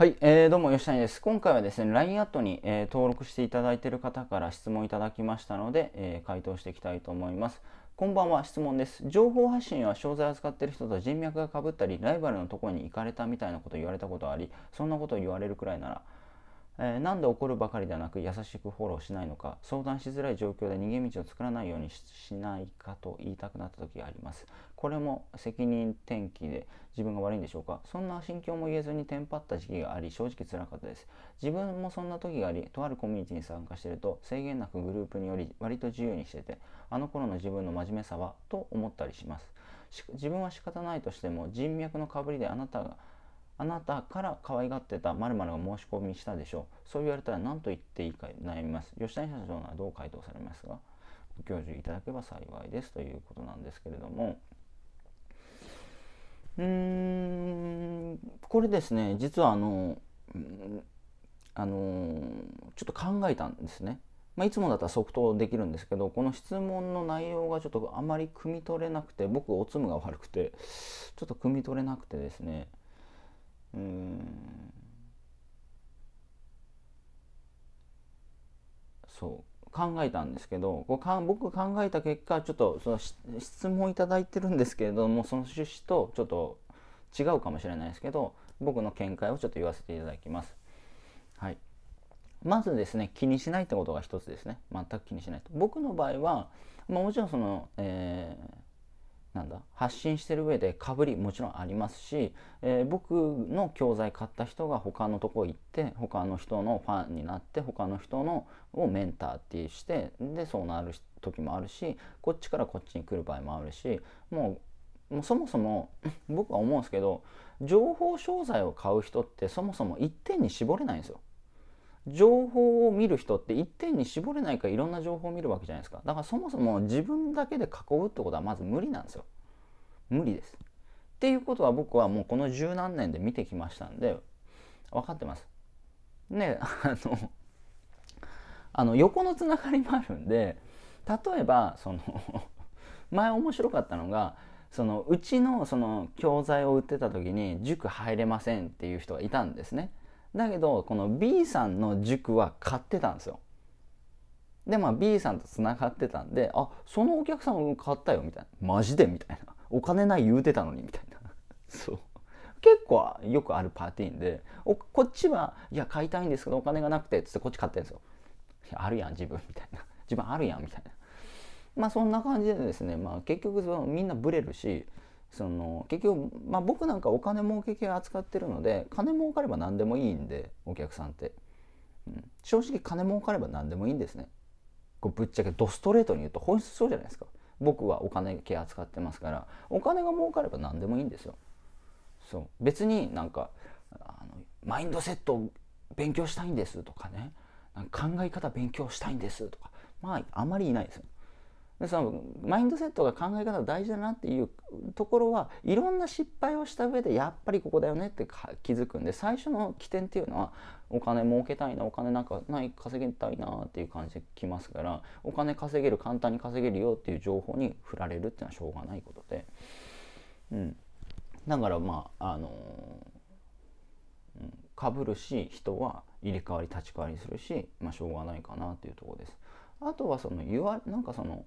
はい、えー、どうも、吉谷です。今回はですね、LINE アットに、えー、登録していただいている方から質問いただきましたので、えー、回答していきたいと思います。こんばんは、質問です。情報発信は商材扱っている人と人脈がかぶったり、ライバルのところに行かれたみたいなこと言われたことあり、そんなことを言われるくらいなら、えー、なんで怒るばかりではなく優しくフォローしないのか相談しづらい状況で逃げ道を作らないようにしないかと言いたくなった時がありますこれも責任転機で自分が悪いんでしょうかそんな心境も言えずにテンパった時期があり正直つらかったです自分もそんな時がありとあるコミュニティに参加してると制限なくグループにより割と自由にしててあの頃の自分の真面目さはと思ったりします自分は仕方ないとしても人脈のかぶりであなたがあなたから可愛がってた〇〇が申し込みしたでしょう。そう言われたら何と言っていいか悩みます。吉谷社長はどう回答されますかご教授いただけば幸いですということなんですけれども。うーん、これですね、実はあの、あのちょっと考えたんですね。まあ、いつもだったら即答できるんですけどこの質問の内容がちょっとあまり汲み取れなくて僕おつむが悪くてちょっと汲み取れなくてですねそう考えたんですけどこうか僕考えた結果ちょっとその質問いただいてるんですけれどもその趣旨とちょっと違うかもしれないですけど僕の見解をちょっと言わせていただきます。はい、まずですね気にしないってことが一つですね全く気にしないと。僕の場合は、まあ、もちろんその、えーなんだ発信してる上でかぶりもちろんありますし、えー、僕の教材買った人が他のとこ行って他の人のファンになって他の人のをメンターってしてでそうなる時もあるしこっちからこっちに来る場合もあるしもうもうそもそも 僕は思うんですけど情報商材を買う人ってそもそも一点に絞れないんですよ。情報を見る人って一点に絞れないからいろんな情報を見るわけじゃないですかだからそもそも自分だけで囲うってことはまず無理なんですよ無理ですっていうことは僕はもうこの十何年で見てきましたんで分かってますねあのあの横のつながりもあるんで例えばその前面白かったのがそのうちのその教材を売ってた時に塾入れませんっていう人がいたんですねだけどこの B さんの塾は買ってたんですよでまあ B さんとつながってたんで「あそのお客さん買ったよ」みたいな「マジで?」みたいな「お金ない言うてたのに」みたいな そう結構よくあるパーティーンでおこっちは「いや買いたいんですけどお金がなくて」っつってこっち買ってんですよ「あるやん自分」みたいな「自分あるやん」みたいなまあそんな感じでですねまあ結局そのみんなブレるしその結局、まあ、僕なんかお金儲け系扱ってるので金儲かれば何でもいいんでお客さんって、うん、正直金儲かれば何でもいいんですねこうぶっちゃけドストレートに言うと本質そうじゃないですか僕はお金系扱ってますからお金が儲かれば何でもいいんですよそう別になんかあのマインドセット勉強したいんですとかね考え方勉強したいんですとかまああまりいないですよでそのマインドセットが考え方が大事だなっていうところはいろんな失敗をした上でやっぱりここだよねって気づくんで最初の起点っていうのはお金儲けたいなお金なんかない稼げたいなっていう感じできますからお金稼げる簡単に稼げるよっていう情報に振られるっていうのはしょうがないことで、うん、だからまああのー、うんかぶるし人は入れ替わり立ち替わりするし、まあ、しょうがないかなっていうとこです。あとはその言わなんかその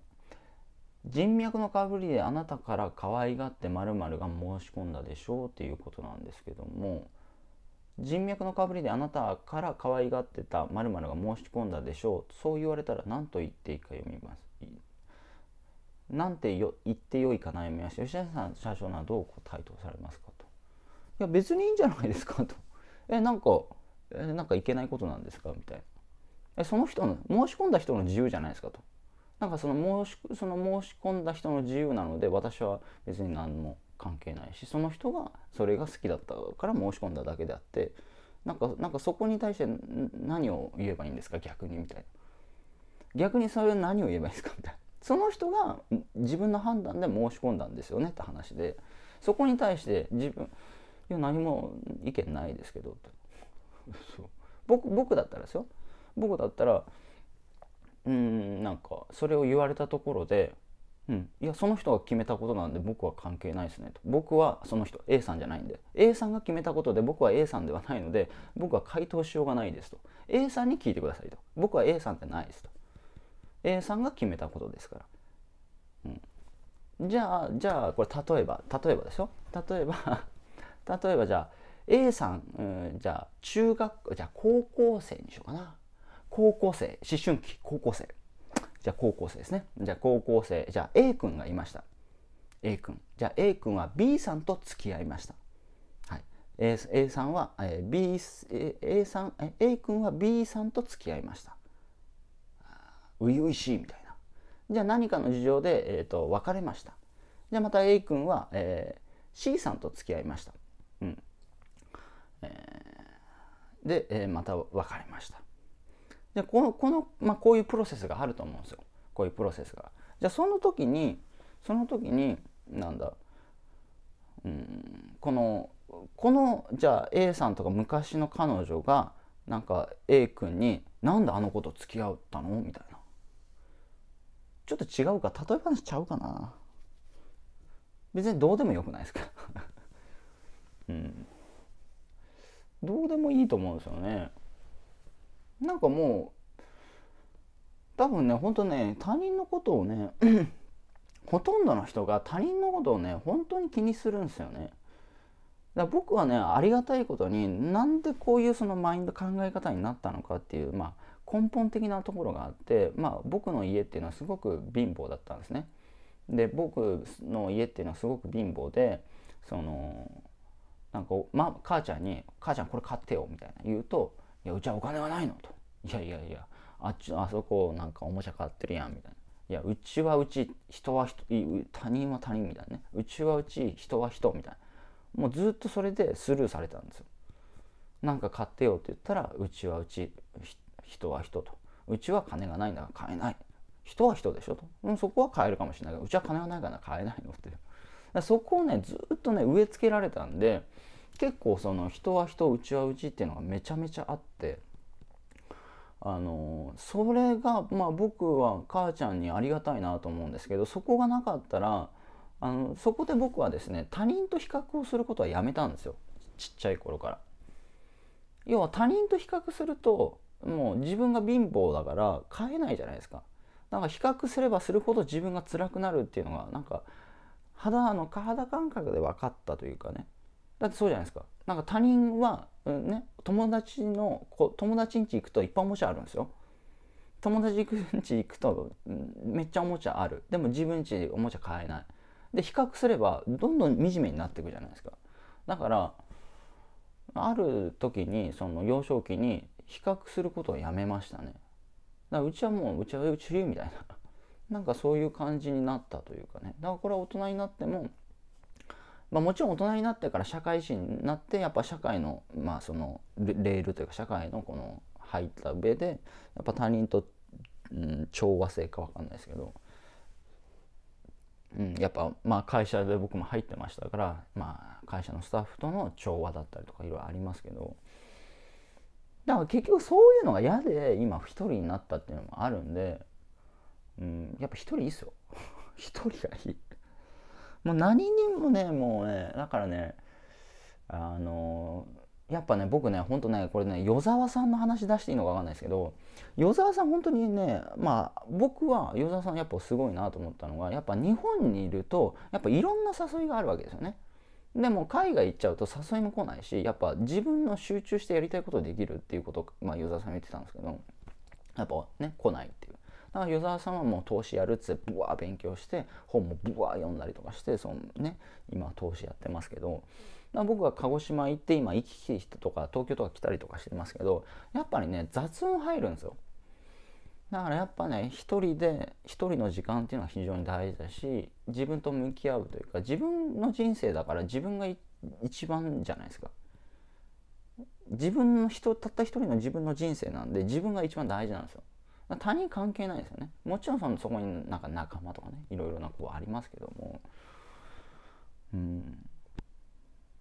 人脈のかぶりであなたから可愛がってまるが申し込んだでしょうっていうことなんですけども人脈のかぶりであなたから可愛がってたまるが申し込んだでしょうそう言われたら何と言っていいか読みますなんてよ言ってよいか悩みまし吉田さん社長などう回答されますかといや別にいいんじゃないですかとえなんかえなんかいけないことなんですかみたいなえその人の申し込んだ人の自由じゃないですかとなんかその申しその申し込んだ人の自由なので私は別に何も関係ないしその人がそれが好きだったから申し込んだだけであってなんかなんかそこに対して何を言えばいいんですか逆にみたいな逆にそれ何を言えばいいんですかみたいなその人が自分の判断で申し込んだんですよねって話でそこに対して自分いや何も意見ないですけど僕僕だったらですよ僕だったらうんなんかそれを言われたところで「うん、いやその人が決めたことなんで僕は関係ないですね」と「僕はその人 A さんじゃないんで A さんが決めたことで僕は A さんではないので僕は回答しようがないです」と「A さんに聞いてください」と「僕は A さんってないです」と「A さんが決めたことですから」うん、じゃあじゃあこれ例えば例えばでしょ例えば例えばじゃあ A さん、うん、じゃあ中学じゃあ高校生にしようかな高校生、思春期、高校生。じゃあ高校生ですね。じゃあ高校生、じゃあ A 君がいました。A 君。じゃあ A 君は B さんと付き合いました。はい、A, A さんは、え B A さんえ A 君は B さんと付き合いました。初々しいみたいな。じゃあ何かの事情で、えーと、と別れました。じゃあまた A 君は、えー、C さんと付き合いました。うんえー、で、えー、また別れました。でこのこの、まあ、こういうプロセスがあると思うんですよこういうプロセスが。じゃあその時にその時になんだうんこのこのじゃあ A さんとか昔の彼女がなんか A 君に「なんであの子と付き合ったの?」みたいなちょっと違うか例え話ちゃうかな別にどうでもよくないですか うんどうでもいいと思うんですよねなんかもう多分ねほんとね他人のことをね ほとんどの人が他人のことをね本当に気にするんですよね。だ僕はねありがたいことになんでこういうそのマインド考え方になったのかっていう、まあ、根本的なところがあって、まあ、僕の家っていうのはすごく貧乏だったんですね。で僕の家っていうのはすごく貧乏でそのなんか、まあ、母ちゃんに「母ちゃんこれ買ってよ」みたいな言うといやうちはお金がないの」と「いやいやいやあっちあそこなんかおもちゃ買ってるやん」みたいな「いやうちはうち人は人他人は他人」みたいなね「うちはうち人は人」みたいなもうずっとそれでスルーされたんですよ。なんか買ってよって言ったら「うちはうち人は人」と「うちは金がないんだから買えない」人は人でしょと、うん、そこは買えるかもしれないけどうちは金がないから買えないのってそこをねずっとね植え付けられたんで結構その人は人うちはうちっていうのがめちゃめちゃあってあのそれが、まあ、僕は母ちゃんにありがたいなと思うんですけどそこがなかったらあのそこで僕はですね他人と比較をすることはやめたんですよちっちゃい頃から。要は他人と比較するともう自分が貧乏だから買えないじゃないですか。なんか比較すればするほど自分が辛くなるっていうのがなんか肌の肌感覚で分かったというかねだってそうじゃないですかなんか他人は、うんね、友達の友達ん家行くといっぱいおもちゃあるんですよ友達ん家行くと、うん、めっちゃおもちゃあるでも自分家おもちゃ買えないで比較すればどんどん惨めになっていくじゃないですかだからある時にその幼少期に比較することをやめましたねだからうちはもううちはうちみたいななんかそういう感じになったというかねだからこれは大人になってもまあ、もちろん大人になってから社会人になってやっぱ社会の,、まあ、そのレールというか社会のこの入った上でやっぱ他人と、うん、調和性か分かんないですけど、うん、やっぱまあ会社で僕も入ってましたから、まあ、会社のスタッフとの調和だったりとかいろいろありますけどだから結局そういうのが嫌で今一人になったっていうのもあるんで、うん、やっぱ一人いいっすよ。一人がいいもう何にもねもうねだからねあのやっぱね僕ねほんとねこれね与沢さんの話出していいのか分かんないですけど与沢さん本当にねまあ僕は与沢さんやっぱすごいなと思ったのがやっぱ日本にいるとやっぱいろんな誘いがあるわけですよね。でも海外行っちゃうと誘いも来ないしやっぱ自分の集中してやりたいことできるっていうことまあ与沢さん言ってたんですけどやっぱね来ないっていう。だから湯沢さんはもう投資やるっつってブワー勉強して本もブワー読んだりとかしてそのね今投資やってますけど僕は鹿児島行って今行き来とか東京とか来たりとかしてますけどやっぱりね雑音入るんですよ。だからやっぱね一人で一人の時間っていうのは非常に大事だし自分と向き合うというか自分の人生だから自分が一番じゃないですか自分の人たった一人の自分の人生なんで自分が一番大事なんですよ他人関係ないですよねもちろんそのそこになんか仲間とかねいろいろなこうありますけどもうん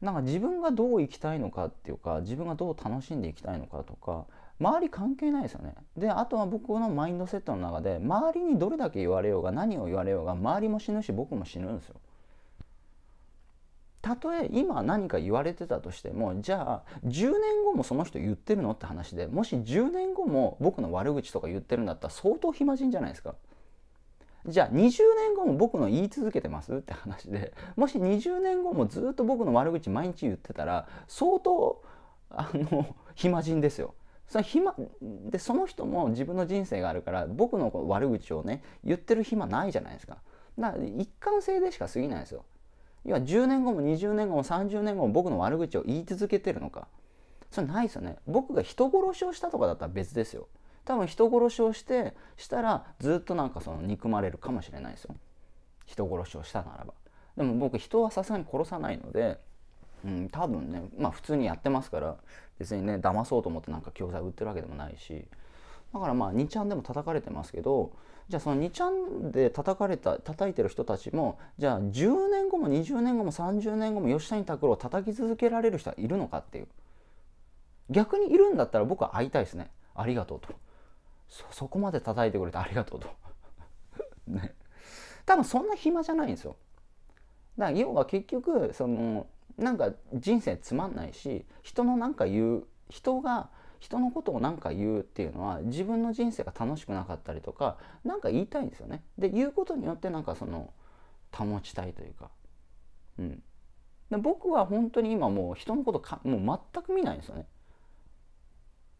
なんか自分がどう生きたいのかっていうか自分がどう楽しんでいきたいのかとか周り関係ないですよねであとは僕のマインドセットの中で周りにどれだけ言われようが何を言われようが周りも死ぬし僕も死ぬんですよたとえ今何か言われてたとしてもじゃあ10年後もその人言ってるのって話でもし10年後も僕の悪口とか言ってるんだったら相当暇人じゃないですか。じゃあ20年後も僕の言い続けてますって話でもし20年後もずっと僕の悪口毎日言ってたら相当あの暇人ですよ。その暇でその人も自分の人生があるから僕の悪口をね言ってる暇ないじゃないですか。だから一貫性でしか過ぎないですよ。要は10年後も20年後も30年後も僕の悪口を言い続けてるのかそれないですよね僕が人殺しをしたとかだったら別ですよ多分人殺しをしてしたらずっとなんかその憎まれるかもしれないですよ人殺しをしたならばでも僕人はさすがに殺さないので、うん、多分ねまあ普通にやってますから別にね騙そうと思ってなんか教材売ってるわけでもないしだからまあ2ちゃんでも叩かれてますけどじゃあその2ちゃんで叩かれた叩いてる人たちもじゃあ10年後も20年後も30年後も吉谷拓郎を叩き続けられる人はいるのかっていう逆にいるんだったら僕は会いたいですねありがとうとそこまで叩いてくれてありがとうと ね多分そんな暇じゃないんですよだから要は結局そのなんか人生つまんないし人のなんか言う人が人のことを何か言うっていうのは自分の人生が楽しくなかったりとか何か言いたいんですよね。で言うことによってなんかその保ちたいというか。うん、で僕は本当に今もう人のことかもう全く見ないんですよね。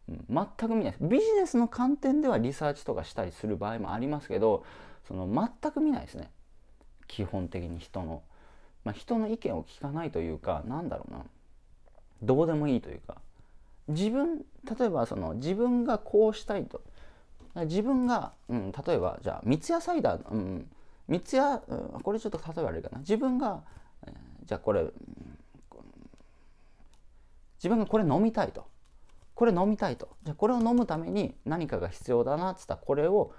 全く見ないですビジネスの観点ではリサーチとかしたりする場合もありますけどその全く見ないですね基本的に人の、まあ、人の意見を聞かないというかなんだろうなどうでもいいというか自分例えばその自分がこうしたいと自分が、うん、例えばじゃあ三ツ矢サイダー、うん、三ツ矢、うん、これちょっと例えばあれかな自分が、えー、じゃあこれ、うん、自分がこれ飲みたいとこれ飲みたいとじゃこれを飲むために何かが必要だなっつったらこれを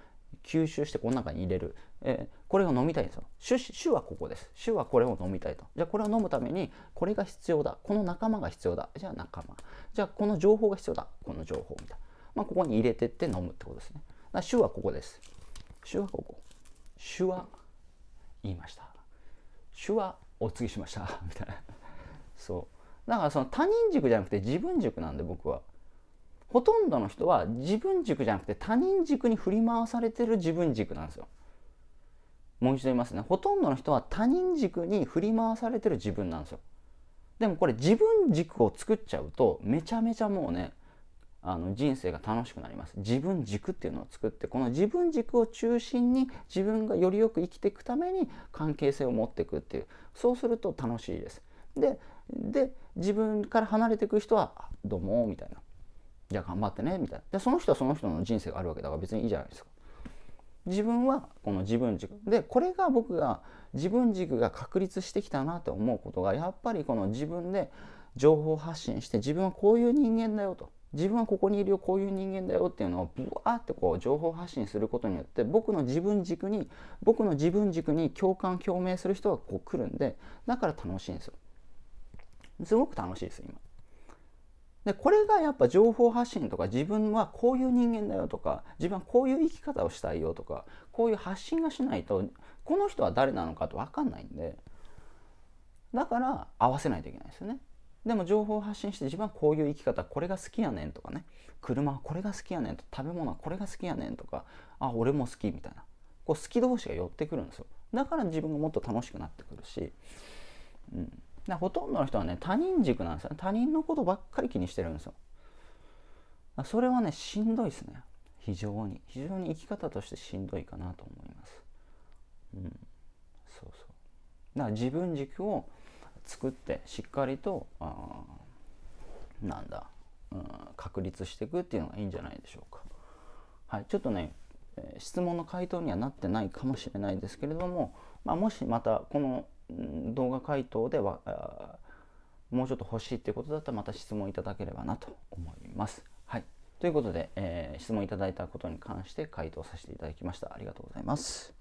吸収してこの中に入れるえー、これを飲みたいんですよ主主はここです主はこれを飲みたいとじゃあこれを飲むためにこれが必要だこの仲間が必要だじゃあ仲間じゃあこの情報が必要だこの情報みたいな、まあ、ここに入れてって飲むってことですねだ主はここです主はここ主は言いました主はお告げしました みたいなそうだからその他人軸じゃなくて自分軸なんで僕はほとんどの人は自分軸じゃなくて他人軸に振り回されてる自分軸なんですよもう一度言いますねほとんどの人は他人軸に振り回されてる自分なんですよでもこれ自分軸を作っちゃうとめちゃめちゃもうねあの人生が楽しくなります自分軸っていうのを作ってこの自分軸を中心に自分がよりよく生きていくために関係性を持っていくっていうそうすると楽しいですでで自分から離れていく人は「どうも」みたいな「じゃあ頑張ってね」みたいなでその人はその人の人生があるわけだから別にいいじゃないですか自分はこの自分軸でこれが僕が自分軸が確立してきたなと思うことがやっぱりこの自分で情報発信して自分はこういう人間だよと自分はここにいるよこういう人間だよっていうのをブワーってこう情報発信することによって僕の自分軸に僕の自分軸に共感共鳴する人がこう来るんでだから楽しいんですよすごく楽しいです今でこれがやっぱ情報発信とか自分はこういう人間だよとか自分はこういう生き方をしたいよとかこういう発信がしないとこの人は誰なのかと分かんないんでだから合わせないといけないですよね。でも情報を発信して自分はこういう生き方これが好きやねんとかね車はこれが好きやねんと食べ物はこれが好きやねんとかあ俺も好きみたいなこう好き同士が寄ってくるんですよだから自分がもっと楽しくなってくるし、うん、でほとんどの人はね他人軸なんですよ他人のことばっかり気にしてるんですよそれはねしんどいですね非常に非常に生き方としてしんどいかなと思いますうんそうそうだから自分軸を作ってしっかりとあなんだ、うん、確立していくっていうのがいいんじゃないでしょうかはいちょっとね質問の回答にはなってないかもしれないですけれども、まあ、もしまたこの動画回答ではもうちょっと欲しいっていうことだったらまた質問いただければなと思います。はい、ということで、えー、質問いただいたことに関して回答させていただきました。ありがとうございます。